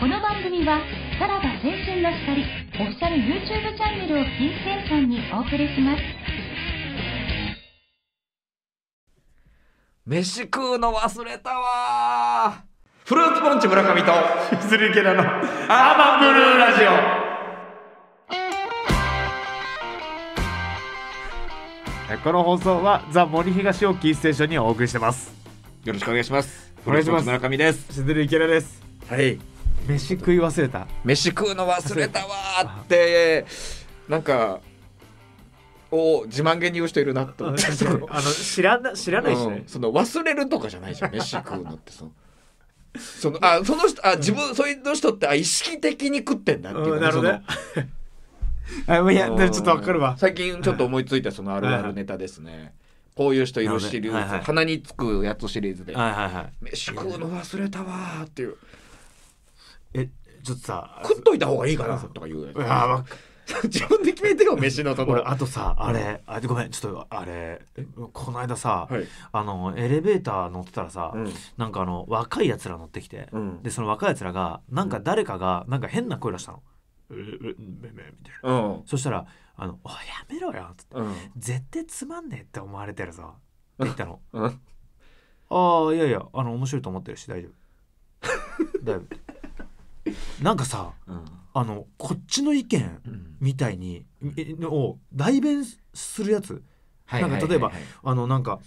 この番組はさらば青春の光オフィシャル YouTube チャンネルをキーステーションにお送りします飯食うの忘れたわフルーツポンチ村上とスリケラのアーマンブルーラジオこの放送はザ・森東をキーステーションにお送りしてますよろしくお願いします村上ですしずるけらですはい飯食い忘れた飯食うの忘れたわってなんかを自慢げに言う人いるなと思ってあの知らな知らないしね、うん、その忘れるとかじゃないじゃん飯食うのってその。そのあその人あ自分、うん、そういう人ってあ意識的に食ってんだっていう、うん、なるほど、ね、いやちょっとわかるわ最近ちょっと思いついたそのあるあるネタですね、はいはいこういう人いるシリーズ、はいはい、鼻につくやつシリーズで、はいはいはい、飯食うの忘れたわーっていうえちょっとさ食っといた方がいいかなとか言うや、自分で決めてよ飯のところあとさあれあごめんちょっとあれこの間さ、はい、あのエレベーター乗ってたらさ、うん、なんかあの若いやつら乗ってきて、うん、でその若いやつらがなんか誰かがなんか変な声出したの。うん、みたいな、うん、そしたら「あのおやめろよ」っつって、絶対つまんねえって思われてるぞ」って言ったの「ああいやいやあの面白いと思ってるし大丈夫」だ 丈夫」なんかさ、うん、あのこっちの意見みたいに、うん、を代弁するやつ、はいなんか例えば、はいはいはい、あのなんか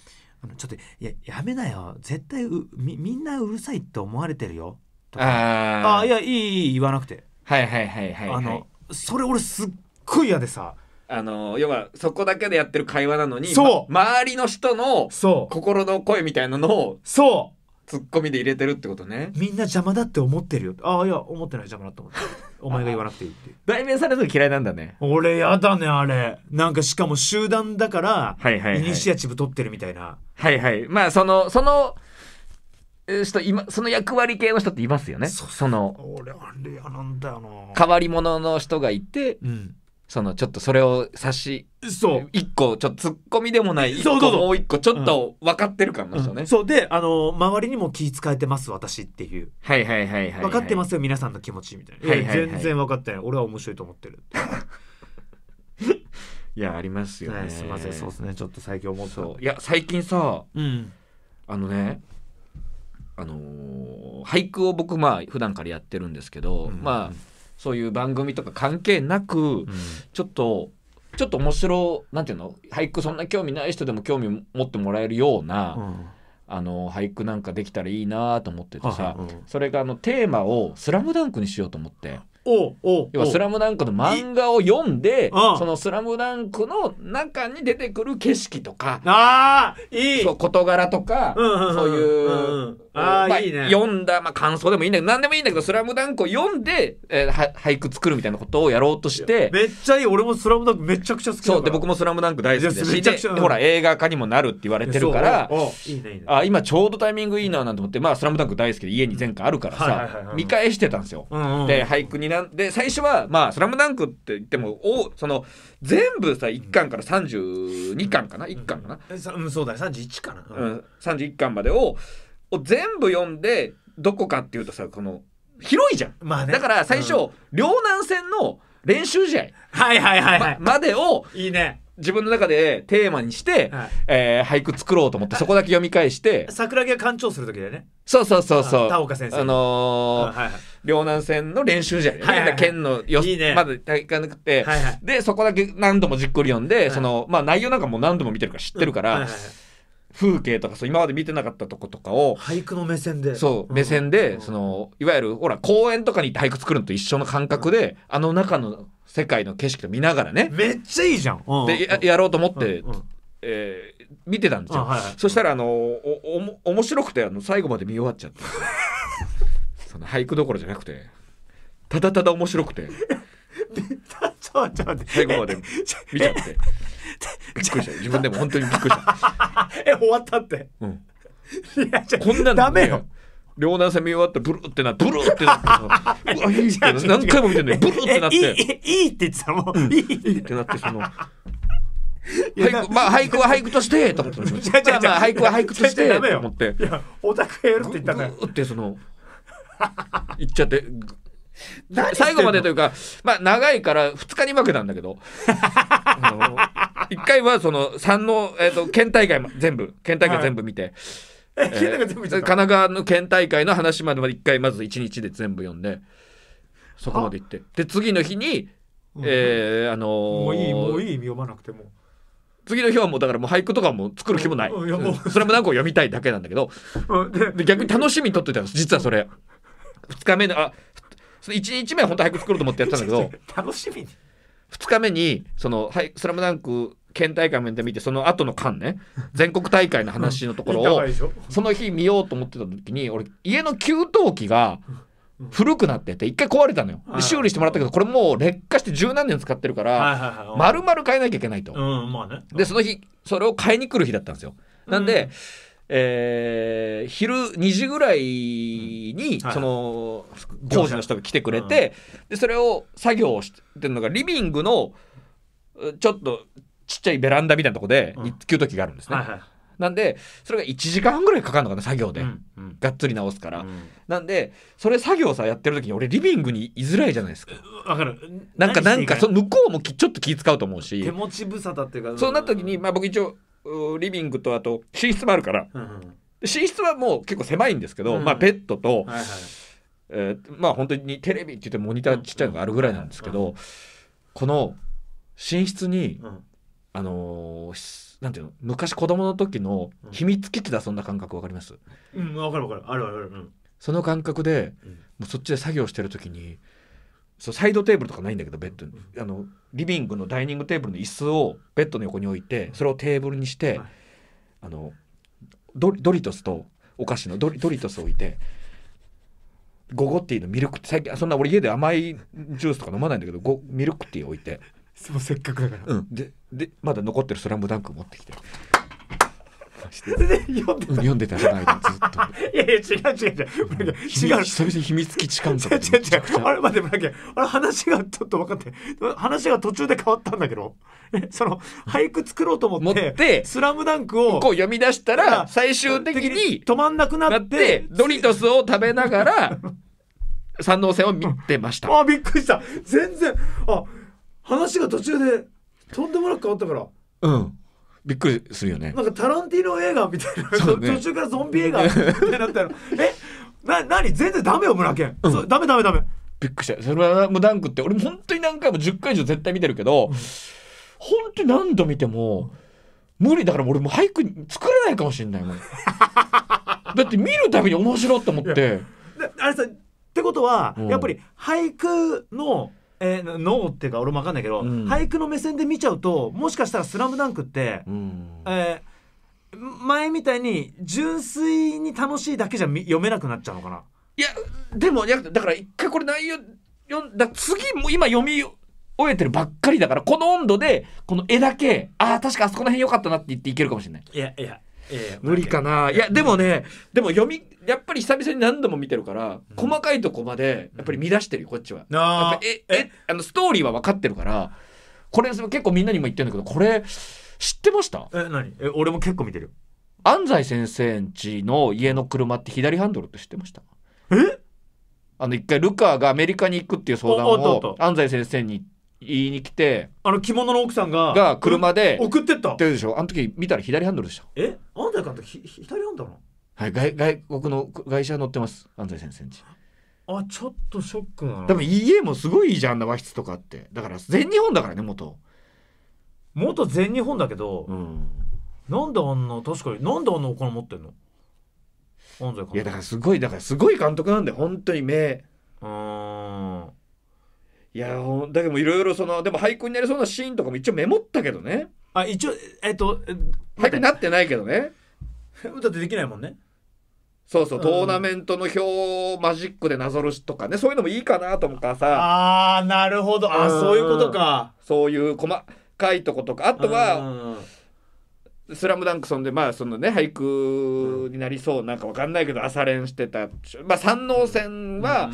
ちょっとややめなよ絶対うみみんなうるさいって思われてるよとかああいやいいいい言わなくてはいはいはいはい、はい、あのそれ俺すっごい嫌でさあの要はそこだけでやってる会話なのにそう、ま、周りの人の心の声みたいなのをそうツッコミで入れてるってことねみんな邪魔だって思ってるよああいや思ってない邪魔だと思って お前が言わなくていいって代弁されるの嫌いなんだね俺やだねあれなんかしかも集団だから、はいはい、イニシアチブ取ってるみたいなはいはいまあそのその人今その役割系の人っていますよねその俺あれやなんだよな変わり者の人がいて、うん、そのちょっとそれを差しそう一個ちょっとツッコミでもない一個もう一個ちょっと分かってる感じ人ね、そうであの周りにも気使えてます私っていうはいはいはいはい、分かってますよ皆さんの気持ちみたいな、はい全然分かってない俺は面白いと思ってる いやありますよね、はい、すいませんそうですねちょっと最近思そういや最近さ、あのねあの俳句を僕まあ普段からやってるんですけど、まあそういう番組とか関係なく、うん、ちょっとちょっと面白なんていうの俳句そんな興味ない人でも興味持ってもらえるような、うん、あの俳句なんかできたらいいなと思っててさ、うん、それがあのテーマを「スラムダンクにしようと思って。おお要は「スラムダンクの漫画を読んでその「スラムダンクの中に出てくる景色とかああいいそう事柄とか、うんうんうん、そういう。あまあ、いいね、読んだ、まあ、感想でもいいんだけど、なんでもいいんだけど、スラムダンクを読んで、えー、俳句作るみたいなことをやろうとして。めっちゃいい。俺もスラムダンクめちゃくちゃ好きそう。で、僕もスラムダンク大好きだし、で、ほら、映画化にもなるって言われてるから、いいいいね、あ今ちょうどタイミングいいななんて思って、まあ、スラムダンク大好きで家に前回あるからさ、見返してたんですよ。うんうん、で、俳句になん、で、最初は、まあ、スラムダンクって言っても、お、その、全部さ、1巻から32巻かな ?1 巻かな、うん、うん、そうだ31かな。うん、31巻までを、を全部読んでどこかっていうとさこの広いじゃん、まあね、だから最初、うん、両南戦の練習試合はいはいはい、はいま、でをいいね自分の中でテーマにして、はい、えー、俳句作ろうと思ってそこだけ読み返して 桜木が干潮する時だよねそうそうそうそう田岡先生あのーはいはい、両南戦の練習試合、ね、はいはい、県のよいい、ね、まだ行かなくて、はいはい、でそこだけ何度もじっくり読んで、はい、そのまあ内容なんかも何度も見てるから知ってるから、うんはいはいはい風景とかそう今まで見てなかったとことかを俳句の目線でそう目線で、そのいわゆるほら公園とかに行って俳句作るのと一緒の感覚で、あの中の世界の景色を見ながらねめっちゃいいじゃん、でややろうと思って、えー、見てたんですよ、はいはい、そしたらあのおおも面白くてあの最後まで見終わっちゃって その俳句どころじゃなくてただただ面白くて最後まで見ちゃって びっくりした自分でも本当にびっくりした え終わったって、うん、いやこんなの、ね、ダメよ両南戦見終わってブルーってなブルーってなって何回も見てんねブルーってなって いいって言ってたもんいいってなってその。俳句まあ俳句は俳句としてと思ってまあまあ俳句は俳句としてと思ってオタクやるって言ったんだよってその言っちゃって 最後までというか、まあ、長いから2日に負けたんだけど1 回はその3の、えーと、県大会全部県大会全部見て、はいえー、神奈川の県大会の話まで1回まず1日で全部読んでそこまで行ってで次の日に、えー、あのー、もういいもういい読まなくても。次の日はもうだからもう俳句とかも作る気もない,、うんそれも何個読みたいだけなんだけど、で逆に楽しみにとってたんです実はそれ2 日目のあその1日目は本当俳句作ろうと思ってやったんだけど 楽しみに2日目に「そのはいスラムダンク県大会で見てその後の間ね 全国大会の話のところをその日見ようと思ってた時に俺家の給湯器が古くなってて一回壊れたのよ、修理してもらったけどこれもう劣化して十何年使ってるから丸々変えなきゃいけないと、でその日それを買いに来る日だったんですよなんで、うんえー、昼2時ぐらいに、その工事の人が来てくれて、でそれを作業してるのがリビングのちょっとちっちゃいベランダみたいなとこで給湯器があるんですね。なんで、それが1時間半ぐらいかかるのかな、作業で。がっつり直すから、なんで、それ作業さ、やってる時に俺リビングに居づらいじゃないですか。わかる。なんか、なんか、その向こうもちょっと気使うと思うし。手持ち無沙汰っていうか。そうなった時に、まあ僕一応、リビングとあと寝室もあるから、うん寝室はもう結構狭いんですけど、うん、まあ、ベッドと、はいはい、えー、まあ本当にテレビって言ってモニターちっちゃいのがあるぐらいなんですけど、この寝室に、うん、あのー、なんていうの昔子供の時の秘密基地だそんな感覚わかりますうんわかるわかるあるあるある、うん、その感覚で、もうそっちで作業してる時にそうサイドテーブルとかないんだけどベッドにあのリビングのダイニングテーブルの椅子をベッドの横に置いてそれをテーブルにして、はい、あのドリトスとお菓子のドリドリトスを置いてゴゴティーのミルク最近そんな俺家で甘いジュースとか飲まないんだけどゴミルクティー置いて。そうせっかくだから、うん、ででまだ残ってる「スラムダンク持ってきて 読んでた読んでたじゃないずっと いやいや違う違う違う違う久々に秘密基地感覚違う違うあれ待って待ってあれ話がちょっと分かって話が途中で変わったんだけどその俳句作ろうと思って「スラムダンクをこう読み出したら最終的に止まんなくなってドリトスを食べながら 三能線を見てました、あびっくりした全然あ話が途中でとんでもなく変わったからうんびっくりするよねなんかタランティーノ映画みたいな、ね、途中からゾンビ映画ってなったらえな何全然ダメよ村健、うん、ダメダメダメびっくりしたそれはもうダンクって俺も本当に何回も10回以上絶対見てるけど、うん、本当に何度見ても無理だから俺も俳句作れないかもしれないもん だって見るたびに面白いと思ってあれさってことは、うん、やっぱり俳句のえー、脳っていうか俺も分かんないけど、うん、俳句の目線で見ちゃうともしかしたら「スラムダンクって、うん、えー、前みたいに純粋に楽しいだけじゃ読めなくなっちゃうのかないやでもだから一回これ内容読んだ次も今読み終えてるばっかりだからこの温度でこの絵だけああ確かあそこの辺良かったなって言っていけるかもしれない。いやいやえ無理かな、いやでもねでも読みやっぱり久々に何度も見てるから、うん、細かいとこまでやっぱり見出してるよこっちは。あええあのストーリーは分かってるからこれ結構みんなにも言ってるんだけどこれ知ってましたえ何え俺も結構見てる。安西先生んちの家の車って左ハンドルって知ってましたえあの一回ルカがアメリカに行くっていう相談を安西先生に言いに来てあの着物の奥さんがが車で送ってったってでしょあの時見たら左ハンドルでしたえ安西監督ひ左ハンドルなのはい外外国の外車乗ってます安西先生んちあちょっとショックなでも家もすごいいいじゃんな和室とかってだから全日本だからね元元全日本だけど、うん、なんであんな確かになんであんなお金持ってんの安西監督いやだからすごいだからすごい監督なんだよ本当に目うんいやだけどいろいろそのでも俳句になりそうなシーンとかも一応メモったけどねあ一応えっと俳句になってないけどねだってできないもんねそうそう、うん、トーナメントの表をマジックでなぞるしとかねそういうのもいいかなと思うからさあーなるほどあ、うん、そういうことかそういう細かいとことかあとは「スラムダンクそんでまあそのね俳句になりそうなんかわかんないけど朝練してたまあ三能戦は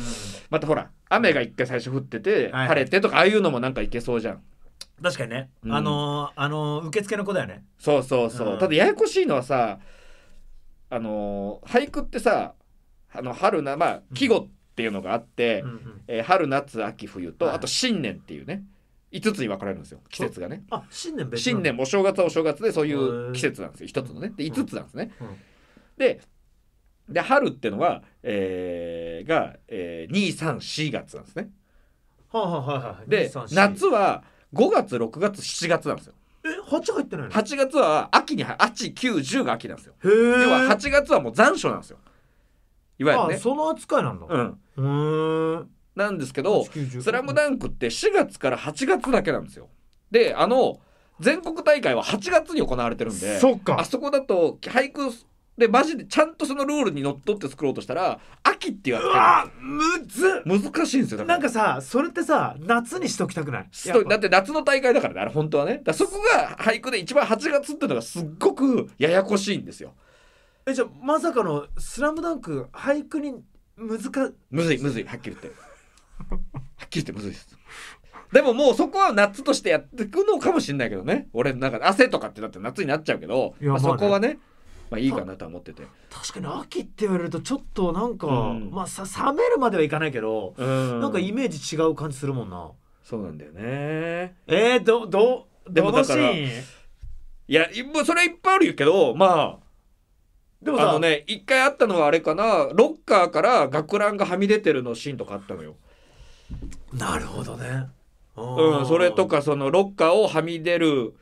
またほら雨が一回最初降ってて、はい晴れてとかああいうのもなんかいけそうじゃん確かにね、うんあのーあのー受付の子だよねそうそうそう、うんただややこしいのはさあのー俳句ってさあの春なまあ季語っていうのがあって、うんえー春夏秋冬と、はいあと新年っていうね5つに分かれるんですよ季節がねあ新年別新年もお正月はお正月でそういう季節なんですよ一つのねで5つなんですね、うんでで春ってのは、えが、えー、2、3、4月なんですね。はあ、はははあ、で夏は5月6月7月なんですよ。え8入ってないの ?8 月は秋に8、9、10が秋なんですよ。へえ。では8月はもう残暑なんですよ。いわゆるね。あその扱いなんだ。うん。うん。なんですけど「スラムダンクって4月から8月だけなんですよ。であの全国大会は8月に行われてるんでそっかあそこだと俳句でマジでちゃんとそのルールにのっとって作ろうとしたら秋って言われてむず難しいんですよなんかさそれってさ夏にしときたくないだって夏の大会だからねあれ本当はねそこが俳句で一番8月っていうのがすっごくややこしいんですよえじゃあまさかの「スラムダンク俳句に難むずいむずいはっきり言ってはっきり言ってむずいですでももうそこは夏としてやっていくのかもしれないけどね俺なんか汗とかってだって夏になっちゃうけど、まあ、そこはねまあいいかなと思ってて確かに秋って言われるとちょっとなんか、うん、まあさ冷めるまではいかないけど、うん、なんかイメージ違う感じするもんなそうなんだよねえー、どどでもだからいやもうそれいっぱいあるけどまあでもあのね一回あったのはあれかなロッカーから学ランがはみ出てるのシーンとかあったのよなるほどねうんそれとかそのロッカーをはみ出る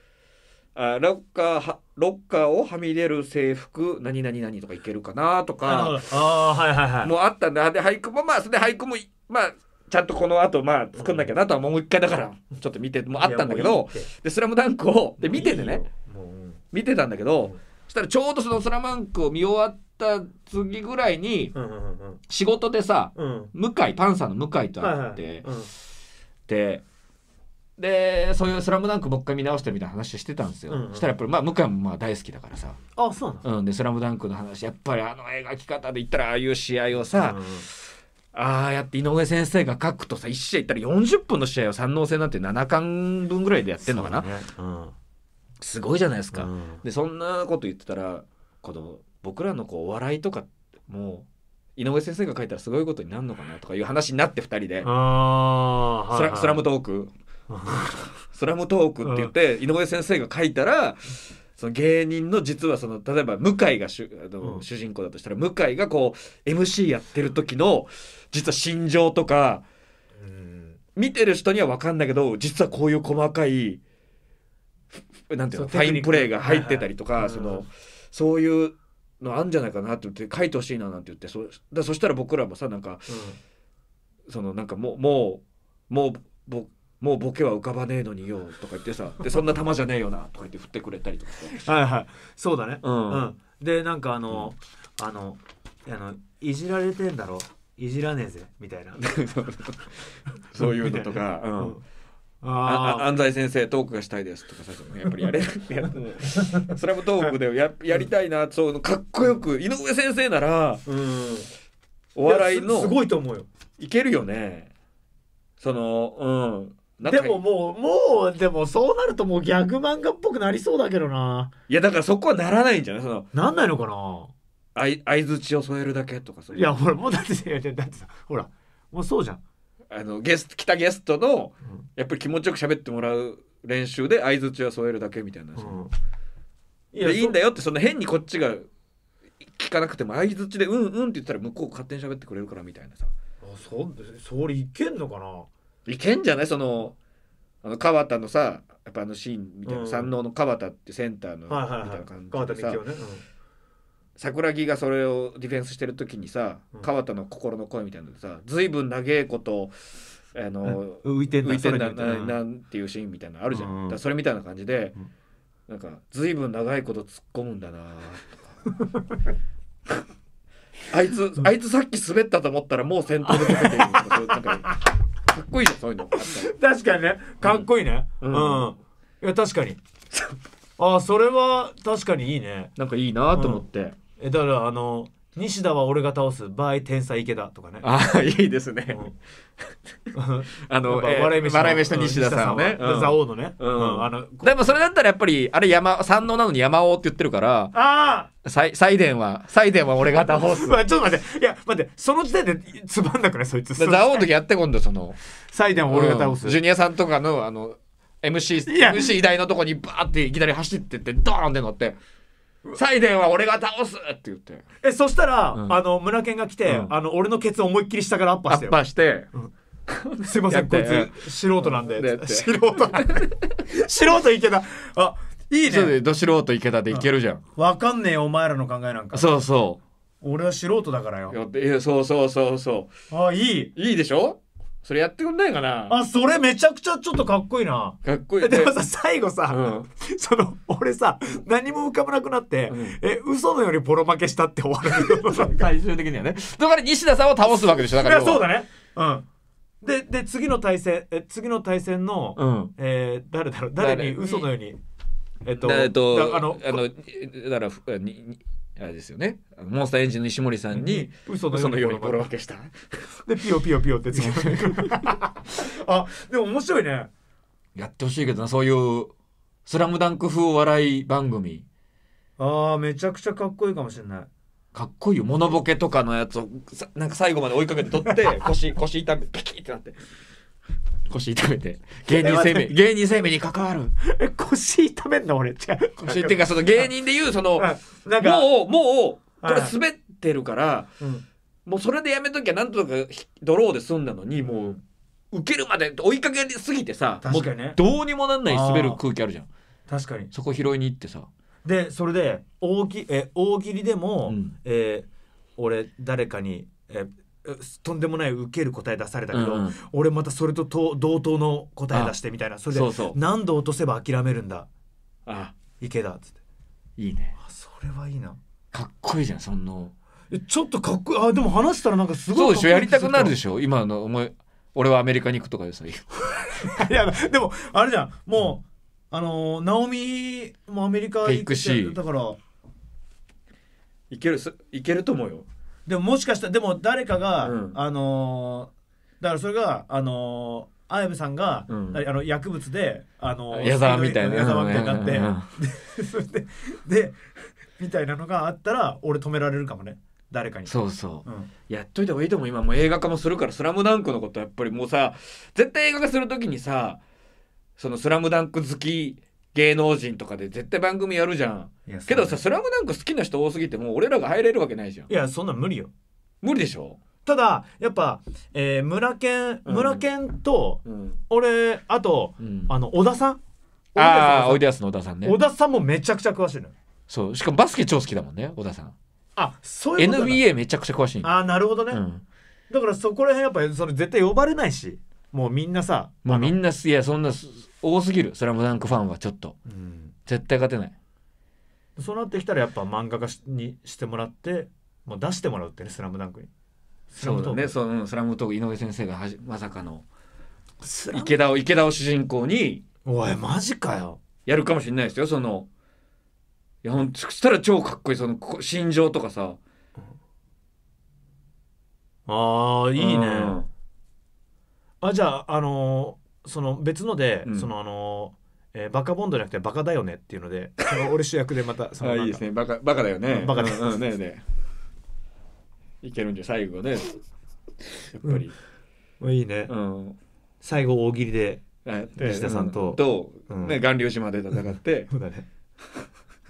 あロッカーはロッカーをはみ出る制服何々何とかいけるかなとかあはいはいはいもうあったんだで俳句もまあそれで俳句もまあちゃんとこの後まあ作んなきゃなとはもう一回だからちょっと見てもあったんだけど「でスラムダンクをで見ててね見てたんだけど、そしたらちょうどその「スラムダンクを見終わった次ぐらいに、仕事でさ、向井パンサーの向井と会って、ででそういう「スラムダンクもう一回見直してみたいな話してたんですよ、うんうん、したらやっぱり、まあ、向井もまあ大好きだからさあそうなんうん、で「スラムダンクの話やっぱりあの描き方で言ったらああいう試合をさ、うんああやって井上先生が書くとさ1試合いったら40分の試合を三能戦なんて7巻分ぐらいでやってんのかな、ねうん、すごいじゃないですか、うん、でそんなこと言ってたらこの僕らのこうお笑いとかもう井上先生が書いたらすごいことになるのかなとかいう話になって2人で「あラ,、はいはい、スラムトークスラムトークって言って井上先生が書いたらその芸人の実はその例えば向井が主あの、うん、主人公だとしたら向井がこう MC やってる時の実は心情とか、見てる人には分かんないけど実はこういう細かいなんていうのファインプレーが入ってたりとか、はいはい、そのそういうのあんじゃないかなって言って書いてほしいななんて言ってそだそしたら僕らもさなんか、うん、そのなんかもうもうもう僕もうボケは浮かばねえのによとか言ってさ でそんな球じゃねえよなとか言って振ってくれたりとかはいはいそうだねうん、うん、でなんかあの、うん、あのあのいじられてんだろいじらねえぜみたいな そういうのとか、うん、あ安西先生トークがしたいですとかさやっぱりやれるそれもトークでややりたいなそうかっこよく井上先生なら、うん、お笑いのすごいと思うよいけるよねそのうんでももうもうでもそうなるともうギャグ漫画っぽくなりそうだけどないやだからそこはならないんじゃないそのなんないのかな相づちを添えるだけとかそういう。いやほらもうだってだってさほらもうそうじゃんあのゲスト来たゲストの、やっぱり気持ちよく喋ってもらう練習で相づちを添えるだけみたいな、うん、いやいいんだよってそんな変にこっちが聞かなくても相づちで「うんうん」って言ったら向こう勝手に喋ってくれるからみたいなさあそそれいけんのかないけんじゃないそのあの川田のさやっぱあのシーンみたいな、うん山王の川田ってセンターのみいはいはいたいな感川田じで桜木がそれをディフェンスしてる時にさ、川田の心の声みたいなのでさぶん長えことあの、浮いてんだてんだなななんていうシーンみたいなのあるじゃん、うんだそれみたいな感じで、うんなんか随分長いこと突っ込むんだな あいつあいつさっき滑ったと思ったらもう先頭で出ていうかっこいいじゃんそういうの確かにねかっこいいねうん、いや確かにあそれは確かにいいねなんかいいなと思って、えだからあの西田は俺が倒す場合天才池田とかねああいいですね、あの笑い飯笑い飯の西田さんね、うん、蔵王のね、うんあのでもそれだったらやっぱりあれ山山王なのに山王って言ってるからああサイサイデンはサイデンは俺が倒す、まあ、ちょっと待っていや待ってその時点でつまんなくないそいつ蔵王の時やってんだそのサイデンは俺が倒す、ジュニアさんとかのあの MC, MC 台のとこにバーっていきなり走ってってドーンって乗ってサイデンは俺が倒すって言ってえそしたら、うん、あの村健が来て、うん、あの俺のケツ思いっきり下からアッパーしてアッパーして、うん、すいませんこいつ素人なんで素人 素人いけたあいいねど素人いけたでいけるじゃん、うん、わかんねえお前らの考えなんかそうそう俺は素人だからよいやそうそうそうそうあいいいいでしょそれやってくんないかなあそれめちゃくちゃちょっとかっこいいなかっこいいでもさ最後さ、うん、その俺さ何も浮かばなくなって、うん、え嘘のようにボロ負けしたって終わる 最終的にはねだから西田さんを倒すわけでしょだからそうだねうんでで次の対戦え次の対戦の、うん、えー、誰だろう誰に嘘のようにえっと、えっと、あのあのだからにあれですよねモンスターエンジンの石森さんに、うん、嘘のようにボロ分けしたでピヨピヨピヨってつけて あでも面白いねやってほしいけどなそういう「スラムダンク風お笑い番組ああめちゃくちゃかっこいいかもしれないかっこいいよモノボケとかのやつをなんか最後まで追いかけて取って 腰腰痛めピキってなって腰痛めて芸人生命芸人生命に関わる 腰痛めんの俺違う腰っていうかその芸人でいうそのもうもうこれ滑ってるから、もうそれでやめときゃなんとかドローで済んだのにもう受けるまで追いかけすぎてさ確ね、どうにもなんない滑る空気あるじゃん確かにそこ拾いに行ってさでそれで大え大喜利でも、え俺誰かにえーとんでもない受ける答え出されたけど、うん、俺またそれと同等の答え出してみたいなそれで何度落とせば諦めるんだあ池田っつっていいねそれはいいなかっこいいじゃんそのちょっとかっこいいあでも話したらなんかすごいそうでしょやりたくなるでしょ今の思い俺はアメリカに行くとかでさ いやでもあれじゃんもう、うん、あのナオミもアメリカ行くしだからいけるいけると思うよでももしかしたらでも誰かが、うんあのーだからそれがあのー綾部さんが、うんあの薬物であのー矢沢みたいな矢沢みたいになって、でそ でみたいなのがあったら俺止められるかもね誰かにそうそううんやっといた方がいいと思う今もう映画化もするから「スラムダンクのことやっぱりもうさ絶対映画化する時にさその「スラムダンク好き芸能人とかで絶対番組やるじゃんけどさ「スラムダンク好きな人多すぎてもう俺らが入れるわけないじゃんいやそんな無理よ無理でしょただやっぱ、えー、村犬村犬と、うん、俺あと、うん、あの小田さんああおいでやすの小田さんね小田さんもめちゃくちゃ詳しいのよそうしかもバスケ超好きだもんね小田さんあそういうの NBA めちゃくちゃ詳しいああなるほどね、うん、だからそこら辺やっぱそれ絶対呼ばれないしもうみんなさまあみんないやそんな多すぎる「スラムダンクファンはちょっと、うん、絶対勝てないそうなってきたらやっぱ漫画家にしてもらってもう出してもらうってね「スラムダンクにそうだねそのスラムトーク井上先生がはじまさかの池田を池田を主人公においマジかよやるかもしれないですよそのいやほんそしたら超かっこいいその心情とかさあーいいね、うん、あじゃああのーその別ので、うんそのあの、えーバカボンドじゃなくてバカだよねっていうのでその俺主役でまた そのあいいですねバカバカだよねバカだうんうんねねいけるんじゃ最後ねやっぱり、もういいね、うん最後大喜利で西田さんとと、うんね、巌流島で戦って そうだね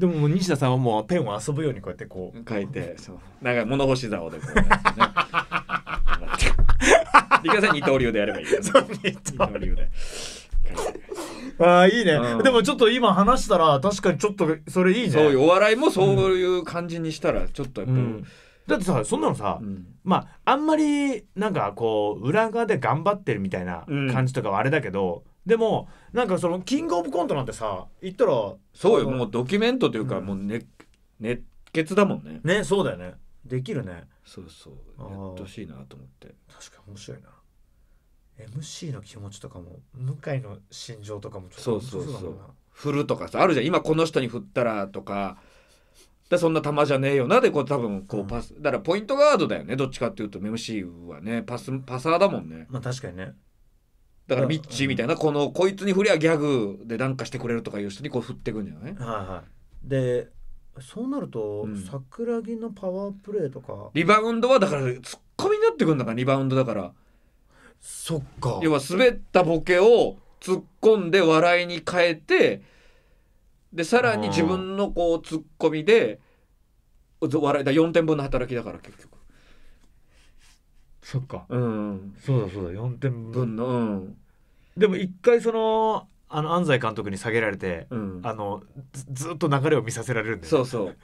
でもも西田さんはもうペンを遊ぶようにこうやってこう書いてそうなんか物干し竿でこうやっねできるん二刀流でやればいい、ね、そう二刀流で。ああいいね、うん、でもちょっと今話したら確かにちょっとそれいいねそういうお笑いもそういう感じにしたらちょっとやっぱ、うん、だってさそんなのさ、うん、まああんまりなんかこう裏側で頑張ってるみたいな感じとかはあれだけど、でもなんかそのキングオブコントなんてさ言ったらそうよもうドキュメントというか、もう熱血だもんねねそうだよねできるねそうそうやってほしいなと思って確かに面白いな MC の気持ちとかも向井の心情とかもちょっとそうそうそう振るとかさあるじゃん今この人に振ったらとかでそんな球じゃねえよなでこう多分こうパス、うん、だからポイントガードだよねどっちかっていうと MC はねパスパサーだもんねまあ確かにねだからミッチーみたいな、うん、このこいつに振りゃギャグでなんかしてくれるとかいう人にこう振ってくんじゃないはいはいでそうなると、うん、桜木のパワープレーとかリバウンドはだからツッコミになってくるんだからリバウンドだからそっか要は滑ったボケを突っ込んで笑いに変えてでさらに自分のこうツッコミで笑いだ4点分の働きだから結局そっかうんそうだそうだ4点分の、うん、でも一回そのあの安西監督に下げられて、うん、あのずっと流れを見させられるんで、そうそう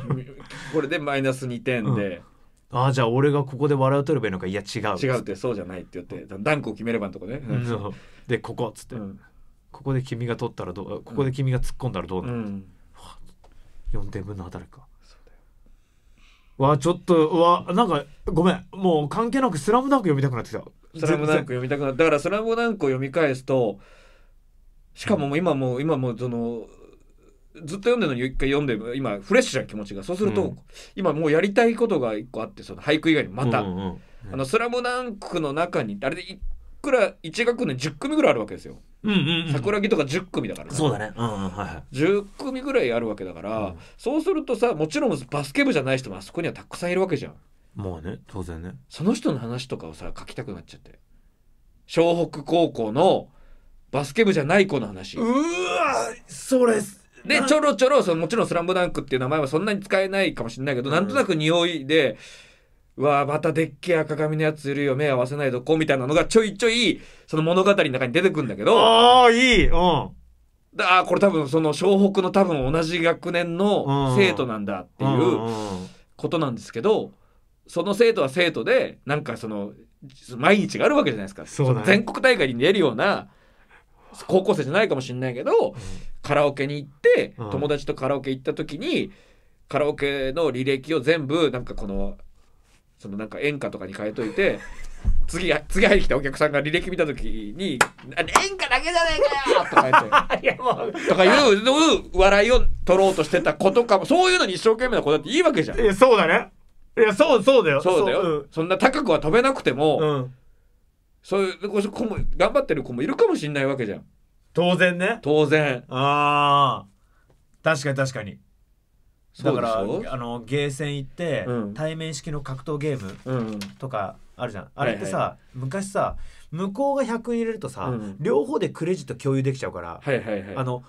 これでマイナス2点で、うん、ああじゃあ俺がここで笑う取ればいいのかいや違う違うってそうじゃないって言ってダンクを決めればんとこね、うん、そうでここっつって、ここで君が取ったらどうここで君が突っ込んだらどうなる、うん、4点分の働きかわちょっとわなんかごめんもう関係なく「スラムダンク読みたくなってきた「スラムダンク読みたくなっだから「スラムダンクを読み返すと「しかももう今もう今もそのずっと読んでるのに一回読んで今フレッシュな気持ちがそうすると、うん、今もうやりたいことが一個あってその俳句以外にまた「うんうんうんあのスラムダンクの中にあれでいくら1学年10組ぐらいあるわけですよ。うんうんうん、桜木とか10組だから、そうだね、うんうんはい、10組ぐらいあるわけだから、うん、そうするとさもちろんバスケ部じゃない人もあそこにはたくさんいるわけじゃん。もうね当然ね。その人の話とかをさ書きたくなっちゃって。湘北高校の、バスケ部じゃない子の話。うわそれでちょろちょろそのもちろん「スラムダンクっていう名前はそんなに使えないかもしれないけど、うん、なんとなく匂いで「うわまたでっけえ赤髪のやついるよ目合わせないとこ」みたいなのがちょいちょいその物語の中に出てくんだけどああいいうんだあこれ多分その湘北の多分同じ学年の生徒なんだっていうことなんですけどその生徒は生徒でなんかその毎日があるわけじゃないですか、ね、全国大会に出るような高校生じゃないかもしれないけど、カラオケに行って、友達とカラオケ行った時にカラオケの履歴を全部なんかこのそのなんか演歌とかに変えといて。次次入ってきたお客さんが履歴見た時に「演歌だけじゃないかよ!」とか言って いとかいう笑いを取ろうとしてたことかもそういうのに一生懸命な子だっていいわけじゃん。そうだね。いやそうそうだよ。そうだよ。そうん、そんな高くは飛べなくても、うんそういう子も頑張ってる子もいるかもしれないわけじゃん当然ね当然ああ確かに確かにだからあのゲーセン行って、うん、対面式の格闘ゲームとかあるじゃん、うん、あれってさ、はいはい、昔さ向こうが100円入れるとさ、うん、両方でクレジット共有できちゃうから、はいはいはい、あの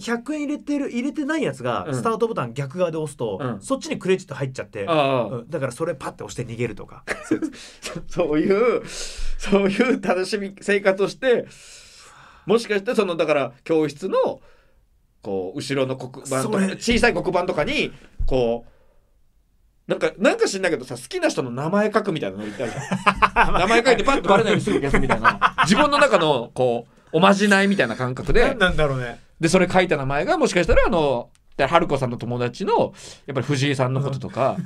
100円入れてる入れてないやつがスタートボタン逆側で押すと、うん、そっちにクレジット入っちゃって、うん、だからそれパッて押して逃げるとかそういうそういう楽しみ生活をしてもしかしてそのだから教室のこう後ろの黒板とか小さい黒板とかにこう。なんか、なんか知んないけどさ、好きな人の名前書くみたいなの言ったり名前書いてパッとバレないようにするやつみたいな。自分の中の、こう、おまじないみたいな感覚で。なんだろうね。で、それ書いた名前が、もしかしたら、あの、春子さんの友達の、やっぱり藤井さんのこととか、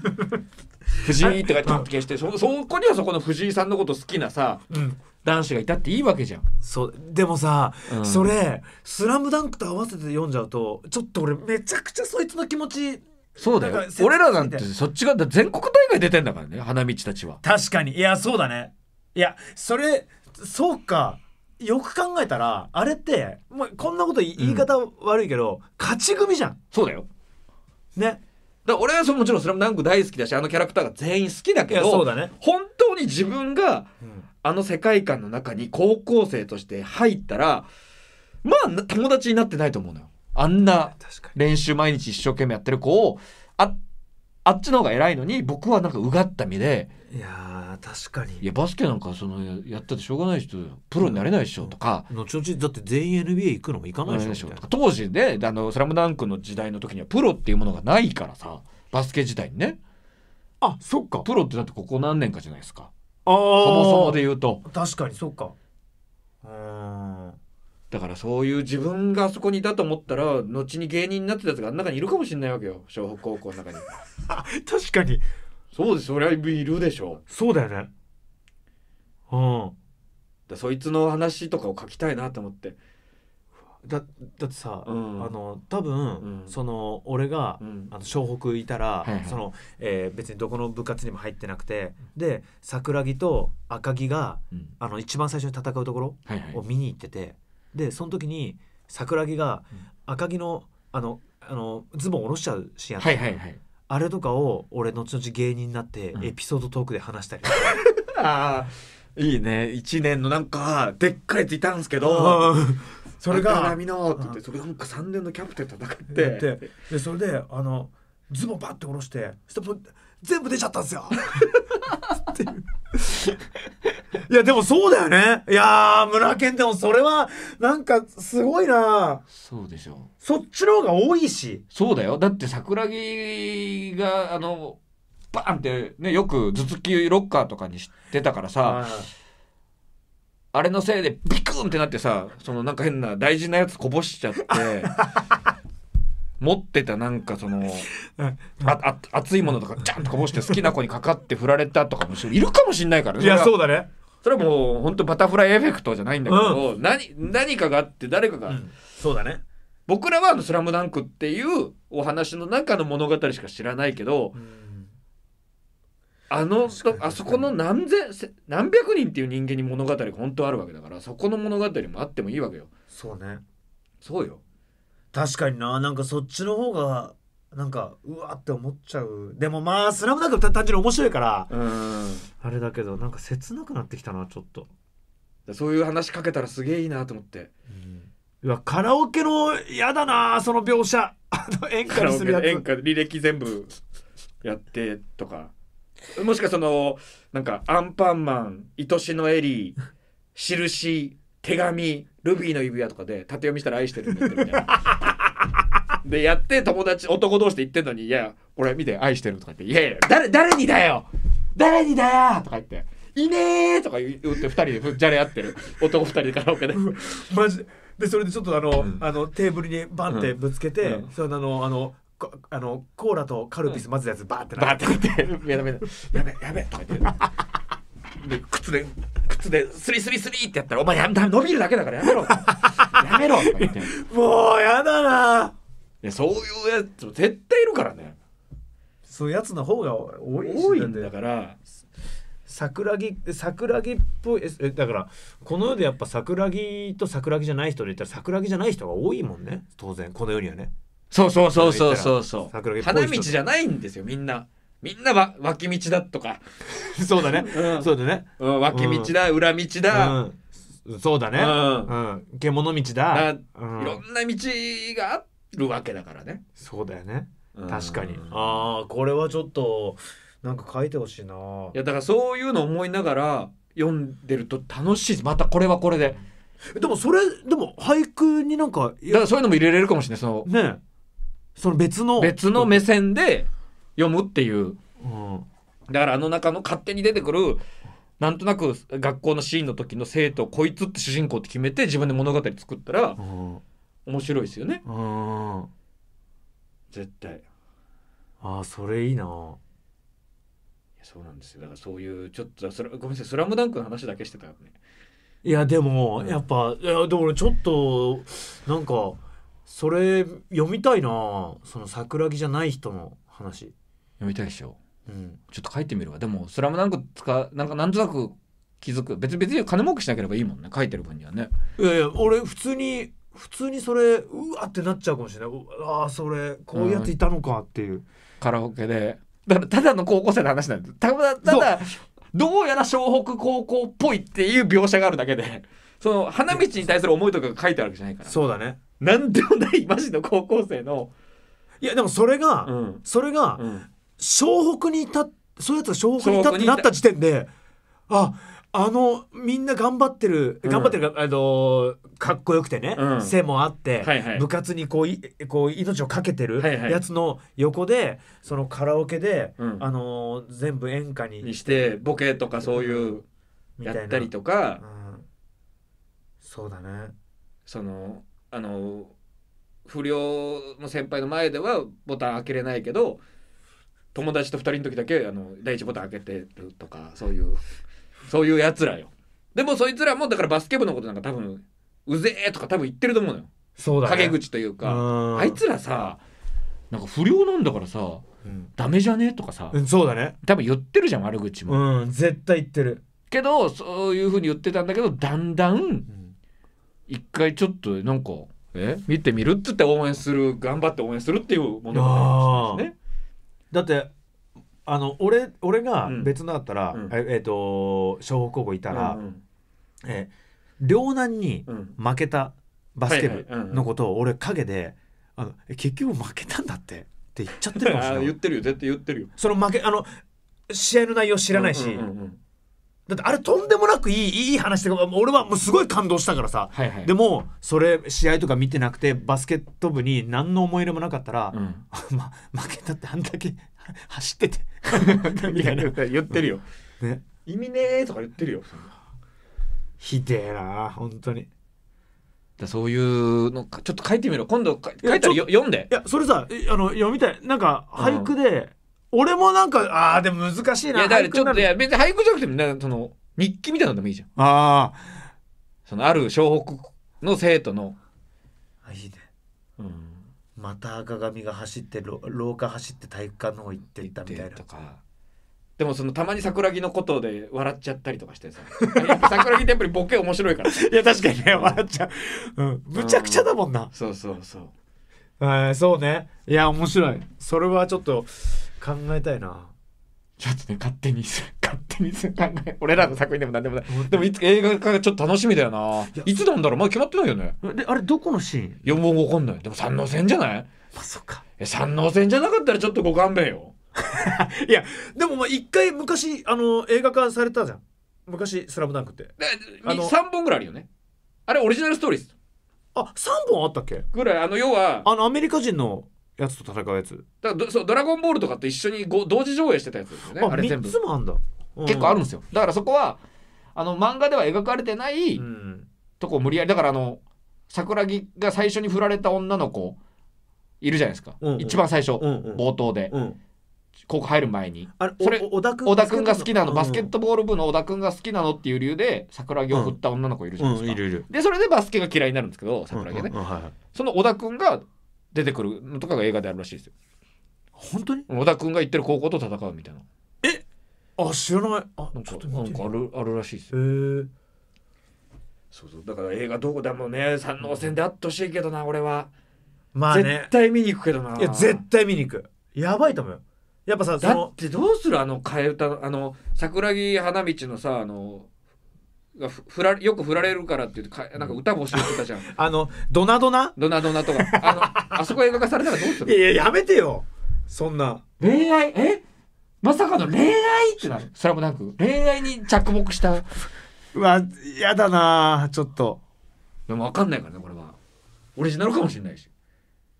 藤井って書いて消して、そ、そこにはそこの藤井さんのこと好きなさ、うん男子がいたっていいわけじゃんそうでもさ、うん、それ「スラムダンクと合わせて読んじゃうとちょっと俺めちゃくちゃそいつの気持ちそうだよ俺らなんてそっちが、全国大会出てんだからね花道たちは確かにいやそうだねいやそれそうかよく考えたらあれってもうこんなこと言い方悪いけど、勝ち組じゃんそうだよねだ俺はそもちろんスラムダンク大好きだしあのキャラクターが全員好きだけどそうだ、ね、本当に自分が、あの世界観の中に高校生として入ったらまあ友達になってないと思うのよあんな練習毎日一生懸命やってる子をああっちの方が偉いのに僕はなんかうがった身でいやあ確かにいやバスケなんかそのやったってしょうがない人プロになれないでしょとか、うん、後々だって全員 NBA 行くのも行かないでしょとか当時ね「あのスラムダンクの時代の時にはプロっていうものがないからさバスケ時代にねあそっかプロってだってここ何年かじゃないですかあそもそもで言うと確かにそっかうんだからそういう自分があそこにいたと思ったら後に芸人になってたやつがあの中にいるかもしれないわけよ湘北高校の中に 確かにそうですそりゃいるでしょそうだよねうんだそいつの話とかを書きたいなと思ってだだってさ、うん、あの多分、うん、その俺が、うん、あの湘北いたら、はいはい、そのえー、別にどこの部活にも入ってなくてで桜木と赤木が、あの一番最初に戦うところを見に行ってて、はいはい、でその時に桜木が赤木のあのあのズボン下ろしちゃうシーンやった、はいはいはいあれとかを俺後々芸人になってエピソードトークで話したりとか、ああいいね1年のなんかでっかいやついたんですけどそれが「波の」って言ってそれなんか3年のキャプテン戦ってでそれであのズボンパッて下ろして全部出ちゃったんですよっていういや、でもそうだよね。いやー、村犬でもそれは、なんか、すごいなそうでしょう。そっちの方が多いし。そうだよ。だって桜木が、あの、バーンってね、よく頭突きロッカーとかにしてたからさ、あれのせいでビクンってなってさ、そのなんか変な大事なやつこぼしちゃって、持ってたなんかその、あ、あ、熱いものとか、ちゃんとこぼして好きな子にかかって振られたとかもいるかもしんないからね。いや、そうだね。それはもう本当バタフライエフェクトじゃないんだけど、うん、何何かがあって誰かが、うん、そうだね僕らは「スラムダンクっていうお話の中の物語しか知らないけど、うん、あのあそこの何千何百人っていう人間に物語が本当あるわけだからそこの物語もあってもいいわけよそうねそうよ確かにななんかそっちの方がなんかうわって思っちゃうでもまあ「スラムダンク単純に面白いからあれだけどなんか切なくなってきたなちょっとそういう話かけたらすげえいいなと思って、うん、うわカラオケの嫌だなその描写あの演歌にするやつ演歌履歴全部やってとかもしかそのなんか「アンパンマン」「愛しのエリー」「印」「手紙」「ルビーの指輪」とかで縦読みしたら「愛してるみたいな。でやって友達男同士で言ってんのに「いや俺見て愛してる」とか言って「いやいや誰誰にだよ誰にだよ!」とか言って。いねーとか言って2人でじゃれ合ってる男2人でカラオケで マジでそれでちょっとあのうん、あのテーブルにバンってぶつけて、うん、そのあのあのあのコーラとカルピス混ぜたやつバーってなって、うん、バーってやべやべやべとか言ってで靴で靴でスリスリスリってやったら「お前やめ伸びるだけだからやめろ」やめろとか言って もうやだなそういうやつ絶対いるからねそういうやつの方が多い多いんだから桜木桜木っぽいえだからこの世でやっぱ桜木と桜木じゃない人で言ったら桜木じゃない人が多いもんね当然この世にはねそうそうそうそうそうそう花道じゃないんですよみんなみんなは脇道だとか そうだね、うん、そうだね、うん、脇道だ、うん、裏道だ、そうだね、うん、うん、獣道だいろんな道があってるわけだからね。そうだよね。確かに。ああ、これはちょっと、なんか書いてほしいな。いや、だからそういうの思いながら読んでると楽しいまたこれはこれで。でもそれ、でも俳句になんか、だからそういうのも入れれるかもしれない。その、ねその別の。別の目線で読むっていう。うん。だからあの中の勝手に出てくる、なんとなく学校のシーンの時の生徒こいつって主人公って決めて自分で物語作ったら、うん面白いですよねうん絶対ああそれいいなそうなんですよだからそういうちょっとそれごめんなさい「スラムダンクの話だけしてたからねいやでも、やっぱいやでもちょっとなんかそれ読みたいなその桜木じゃない人の話読みたいでしょ、うん、ちょっと書いてみるわでも「スラムダンク使なんかなんとなく気づく別別に金儲けしなければいいもんね書いてる分にはねいやいや俺普通に普通にそれうわってなっちゃうかもしれないああそれこういうやついたのかっていう、うん、カラオケでだからただの高校生の話なんですただただどうやら湘北高校っぽいっていう描写があるだけでその花道に対する思いとかが書いてあるわけじゃないからそうだねなんでもないマジの高校生のいやでもそれが、うん、それが、うん、湘北にいたそういうやつが湘北にいたってなった時点でああのみんな頑張ってる、頑張ってるか,、あのかっこよくてね、うん、背もあって、はいはい、部活にこういこう命を懸けてるやつの横で、そのカラオケで、うん、あの全部演歌にしてボケとかそういうやったりとか、そうだねそのあの不良の先輩の前ではボタン開けれないけど友達と2人の時だけあの第一ボタン開けてるとかそういう。そういうやつらよでもそいつらもだからバスケ部のことなんか多分うぜえとか多分言ってると思うのよそうだ、ね、陰口というかあいつらさなんか不良なんだからさ、うん、ダメじゃねえとかさ、うん、そうだね多分言ってるじゃん悪口もうん絶対言ってるけどそういうふうに言ってたんだけどだんだん一回ちょっとなんかえ見てみるっつって応援する頑張って応援するっていうものがありたねだってあの俺俺が別のだったら、うん、えっ、えー、と小北高校いたら、うんうん、え両南に負けたバスケ部のことを俺陰で「あの結局負けたんだって」って言っちゃってるかもしれない 言ってるよ絶対言ってるよその負けあの試合の内容知らないし、うんうんうんうんだってあれとんでもなくいいいい話で俺はもうすごい感動したからさ、はいはい、でもそれ試合とか見てなくてバスケット部に何の思い入れもなかったら、うん、負けたってあんだけ 走ってて みたいな言ってるよ、ね、意味ねえとか言ってるよひでえな本当にだそういうのちょっと書いてみろ今度書いたら読んでいやそれさあの読みたいなんか俳句で、うん、俺もなんかああでも難しいないやだからちょっといや別に俳句じゃなくてなその日記みたいなのでもいいじゃんああそのある湘北の生徒のあいいねうんまた赤髪が走って廊下走って体育館の方行っていたみたいなとかでもそのたまに桜木のことで笑っちゃったりとかしてさ 桜木ってやっぱりボケ面白いから いや確かにね笑っちゃう、うん、むちゃくちゃだもんなそうそうそうそうねいや面白いそれはちょっと考えたいなちょっとね勝手に勝手に考え俺らの作品でも何でもないでもいつ映画化がちょっと楽しみだよないつなんだろうまだ決まってないよねであれどこのシーンい本、もうかんないでも三能戦じゃないあそっかえ山王戦じゃなかったらちょっとご勘弁よ いやでもまあ一回昔あの映画化されたじゃん昔「スラムダンクってであの3本ぐらいあるよねあれオリジナルストーリーですあ三3本あったっけぐらいあの要はあのアメリカ人のやつと戦うやつだからそう「ドラゴンボール」とかと一緒にご同時上映してたやつですよねあれ全部3つもあんだ結構あるんですよ、うん、だからそこはあの漫画では描かれてないとこ無理やりだからあの桜木が最初に振られた女の子いるじゃないですか、うんうん、一番最初、うんうん、冒頭で、うん、高校入る前にそれ小田君が好きなの、うんバスケットボール部の小田君が好きなのっていう理由で桜木を振った女の子いるじゃないですか、うんうん、いるいるでそれでバスケが嫌いになるんですけど桜木ね、うんうんその小田君が出てくるのとかが映画であるらしいですよ本当に小田君が行ってる高校と戦うみたいなあ知らないあなんかなんかあるあるらしいですよへえそうそうだから映画どこでもね山王戦であってほしいけどな俺はまあね絶対見に行くけどないや絶対見に行くやばいと思うよやっぱさだってどうするあの替え歌のあの桜木花道のさあのふらよく振られるからって言ってかなんか歌募集してたじゃん あのドナドナドナドナとかあのあそこ映画化されたらどうするいやいややめてよそんな恋愛えまさかの恋愛ってなる。それもなく、恋愛に着目した。うわ、嫌だなちょっと。でも分かんないからね、これは。オリジナルかもしれないし。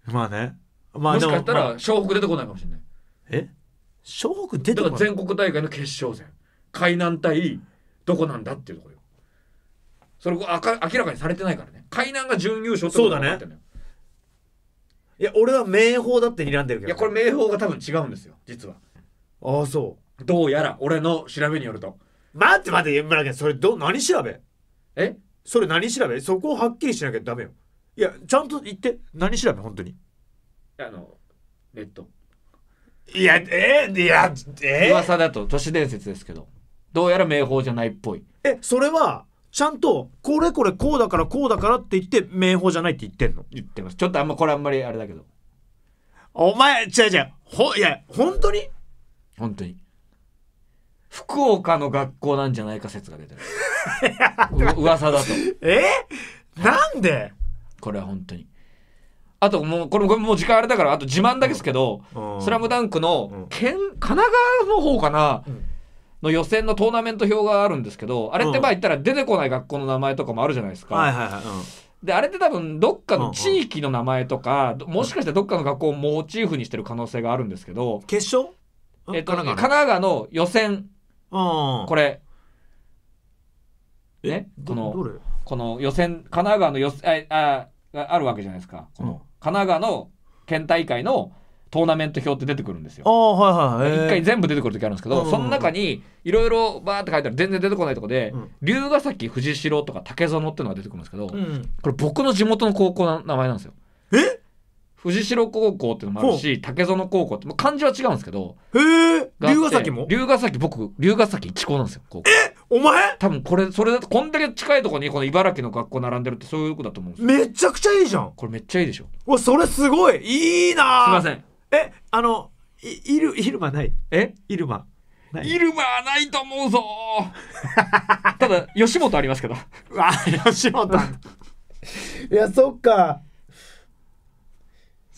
まあね。まあもしかしたら、湘北出てこないかもしれない。え湘北出てこない全国大会の決勝戦。海南対どこなんだっていうところよ。それあか明らかにされてないからね。海南が準優勝ってことになってるのよ。いや、俺は明宝だって睨んでるけど。いや、これ明宝が多分違うんですよ、実は。ああそう。どうやら俺の調べによると。待って待って村健それど何調べえそれ何調べそこをはっきりしなきゃダメよ。いやちゃんと言って何調べ本当に。あのネット。いやえー、いやえー、噂だと都市伝説ですけどどうやら名宝じゃないっぽい。えそれはちゃんとこれこれこうだからこうだからって言って名宝じゃないって言ってんの言ってますちょっとあんまこれあんまりあれだけどお前違う違うほいや本当に本当に。福岡の学校なんじゃないか説が出てる。う 噂だと。えなんでこれは本当に。あともう、これもう時間あれだから、あと自慢だけですけど、うん、スラムダンクの、県、神奈川の方かな、うん、の予選のトーナメント表があるんですけど、あれってまあ言ったら出てこない学校の名前とかもあるじゃないですか。はいはいはい。うんであれって多分どっかの地域の名前とか、うんうん、もしかしてどっかの学校をモチーフにしてる可能性があるんですけど決勝えっと、神奈川の予選、これ。ね、この、この予選、神奈川の予選、あ、あ、あるわけじゃないですか。この、神奈川の県大会のトーナメント表って出てくるんですよ。あはいはい。一回全部出てくる時あるんですけど、その中に、いろいろバーって書いたら全然出てこないとこで、龍ヶ崎、藤代とか竹園っていうのが出てくるんですけど、これ僕の地元の高校の名前なんですよ。え藤代高校っていうのもあるし、竹園高校って、まあ、漢字は違うんですけど。へえ。龍ヶ崎も龍ヶ崎、僕、龍ヶ崎一高なんですよ。えお前多分これ、それだと、こんだけ近いところにこの茨城の学校並んでるってそういうことだと思うんですよ。めちゃくちゃいいじゃん。これめっちゃいいでしょ。わ、それすごいいいなすいません。え、あの、い、いる、いるまない。えいるま。イルマはないと思うぞただ吉本ありますけどあ吉本いやそっか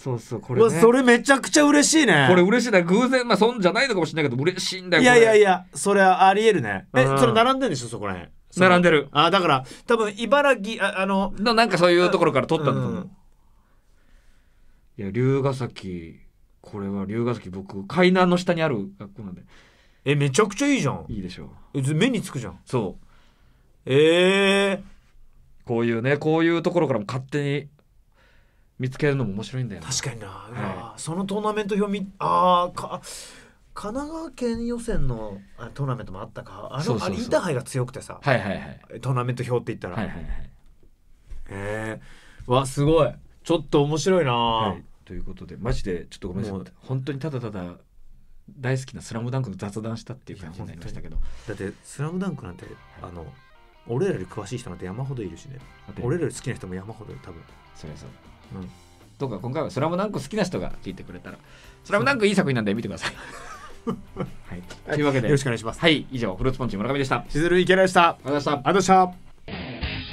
そうそうこれ、ね、それめちゃくちゃ嬉しいねこれ嬉しいな偶然まあそんじゃないのかもしれないけど嬉しいんだよいやいやいやそれはありえるねえ、それ並んでるんでしょそこらへん並んでるあだから多分茨城ああのなんかそういうところから取ったんだと思う、いや龍ヶ崎これは龍ヶ崎僕海南の下にある学校なんでえめちゃくちゃいいじゃんいいでしょう目につくじゃんそうええー、こういうねこういうところからも勝手に見つけるのも面白いんだよ、確かにな、はい、そのトーナメント表みああか神奈川県予選のトーナメントもあったかあのあれインターハイが強くてさ、はいはいはい、トーナメント表って言ったら、はいはいはい、えー、わすごいちょっと面白いな、はい、ということでマジでちょっとごめんなさい本当にただただ大好きな「スラムダンクの雑談したっていう感じになりましたけどだって「スラムダンクなんて、はい、あの俺らより詳しい人なんて山ほどいるしね俺らより好きな人も山ほど多分そりゃそううん、どうか今回は「スラムダンク好きな人が聞いてくれたら「スラムダンクいい作品なんで見てください。はい、というわけで、よろしくお願いします。はい、以上、フルーツポンチ村上でした。しずる池田でした。ありがとうございました。ありがとうございま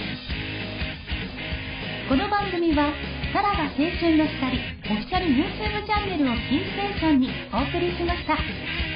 した。この番組は、さらば青春の光、オフィシャル YouTube チャンネルをキーステーションにお送りしました。